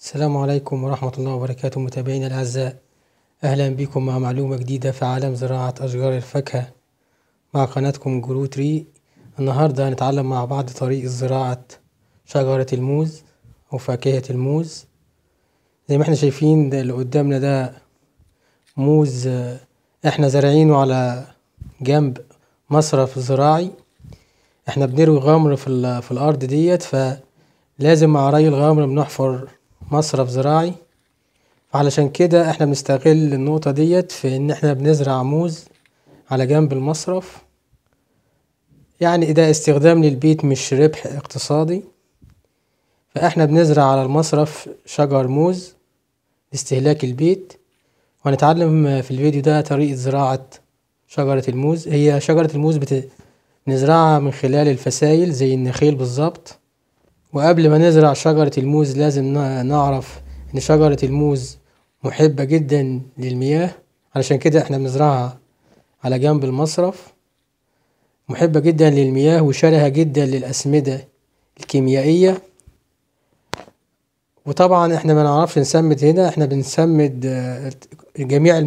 السلام عليكم ورحمة الله وبركاته متابعينا الأعزاء أهلا بكم مع معلومة جديدة في عالم زراعة أشجار الفاكهة مع قناتكم جرو تري النهاردة هنتعلم مع بعض طريقة زراعة شجرة الموز أو فاكهة الموز زي ما احنا شايفين ده اللي قدامنا ده موز آه، احنا زارعينه على جنب مصرف زراعي احنا بنروي غمر في, في الأرض ديت فلازم مع ري الغمر بنحفر مصرف زراعي علشان كده احنا بنستغل النقطة ديت في ان احنا بنزرع موز على جنب المصرف يعني ده استخدام للبيت مش ربح اقتصادي فاحنا بنزرع على المصرف شجر موز لاستهلاك البيت وهنتعلم في الفيديو ده طريقة زراعة شجرة الموز هي شجرة الموز بت... نزرعها من خلال الفسايل زي النخيل بالظبط وقبل ما نزرع شجرة الموز لازم نعرف إن شجرة الموز محبة جدا للمياه علشان كده إحنا بنزرعها على جنب المصرف محبة جدا للمياه وشرهة جدا للأسمدة الكيميائية وطبعا احنا ما نعرفش نسمد هنا احنا بنسمد آه، جميع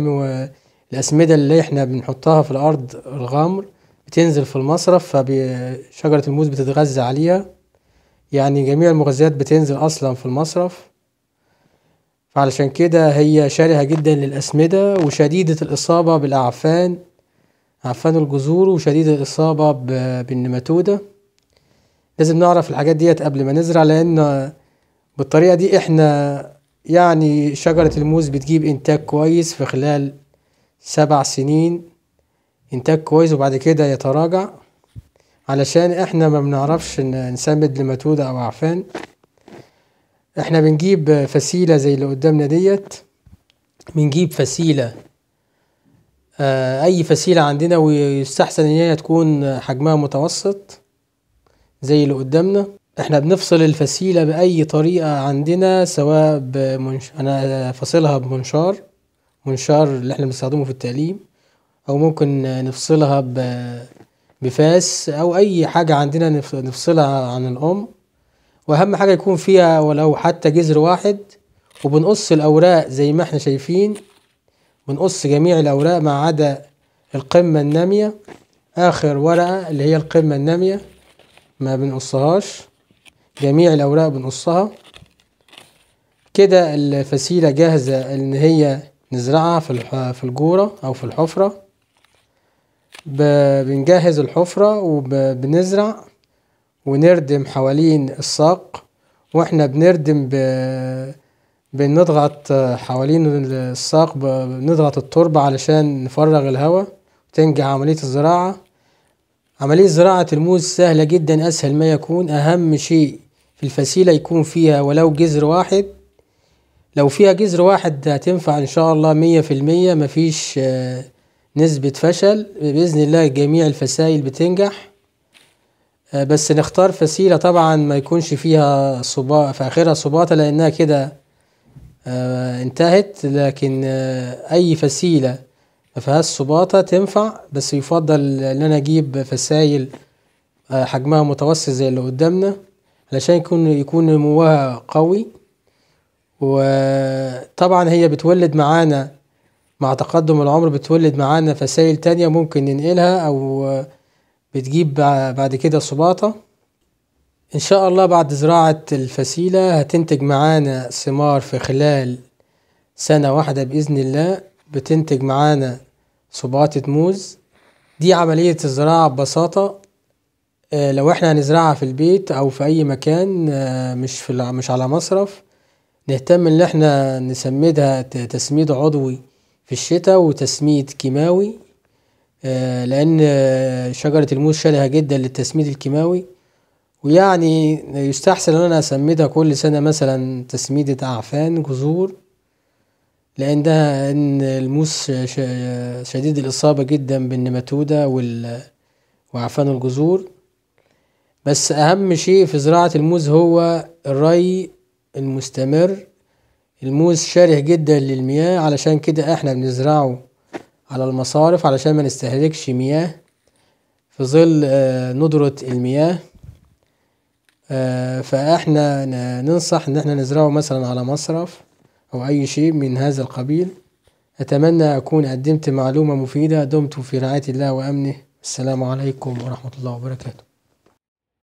الأسمدة اللي احنا بنحطها في الأرض الغمر بتنزل في المصرف فشجرة الموز بتتغذى عليها يعني جميع المغذيات بتنزل اصلا في المصرف فعلشان كده هي شرهة جدا للأسمدة وشديدة الإصابة بالأعفان أعفان الجذور وشديدة الإصابة بالنماتودة لازم نعرف الحاجات ديت قبل ما نزرع لأن بالطريقة دي إحنا يعني شجرة الموز بتجيب إنتاج كويس في خلال سبع سنين إنتاج كويس وبعد كده يتراجع علشان احنا ما بنعرفش نسمد لمتودة او عفان احنا بنجيب فسيلة زي اللي قدامنا ديت بنجيب فسيلة آه، اي فسيلة عندنا ويستحسن ان هي تكون حجمها متوسط زي اللي قدامنا احنا بنفصل الفسيلة باي طريقة عندنا سواء بمنش... انا فاصلها بمنشار منشار اللي احنا بنستخدمه في التقليم او ممكن نفصلها ب بفاس او اي حاجه عندنا نفصلها عن الام واهم حاجه يكون فيها ولو حتى جذر واحد وبنقص الاوراق زي ما احنا شايفين بنقص جميع الاوراق ما عدا القمه الناميه اخر ورقه اللي هي القمه الناميه ما بنقصهاش جميع الاوراق بنقصها كده الفسيله جاهزه ان هي نزرعها في الجوره او في الحفره بنجهز الحفرة وبنزرع ونردم حوالين الساق واحنا بنردم ب... بنضغط حوالين الساق بنضغط التربة علشان نفرغ الهواء تنجح عملية الزراعة عملية زراعة الموز سهلة جدا أسهل ما يكون أهم شيء في الفسيلة يكون فيها ولو جذر واحد لو فيها جذر واحد هتنفع إن شاء الله مية في المية مفيش آه نسبة فشل بإذن الله جميع الفسائل بتنجح آه، بس نختار فسيلة طبعا ما يكونش فيها صبا في آخرها صباطة لأنها كده آه، انتهت لكن آه، أي فسيلة ما فيهاش صباطة تنفع بس يفضل إن أنا أجيب فسايل حجمها متوسط زي اللي قدامنا علشان يكون يكون نموها قوي وطبعا هي بتولد معانا مع تقدم العمر بتولد معانا فسائل تانية ممكن ننقلها أو بتجيب بعد كده صباطة إن شاء الله بعد زراعة الفسيلة هتنتج معانا ثمار في خلال سنة واحدة بإذن الله بتنتج معانا صباطة موز دي عملية الزراعة ببساطة آه، لو احنا هنزرعها في البيت او في اي مكان آه، مش في مش على مصرف نهتم ان احنا نسمدها تسميد عضوي في الشتاء وتسميد كيماوي آه، لأن آه، شجرة الموز شبهة جدا للتسميد الكيماوي ويعني يستحسن ان انا اسمدها كل سنة مثلا تسميدة اعفان جذور لان ده ان الموس آه، شديد الاصابة جدا بالنماتودة وأعفان الجذور بس اهم شيء في زراعة الموز هو الري المستمر الموز شره جدا للمياه علشان كده احنا بنزرعه على المصارف علشان ما نستهلكش مياه في ظل آه، ندرة المياه آه، فاحنا ننصح ان احنا نزرعه مثلا على مصرف او اي شيء من هذا القبيل اتمنى اكون قدمت معلومة مفيدة دمتم في رعاية الله وامنه السلام عليكم ورحمة الله وبركاته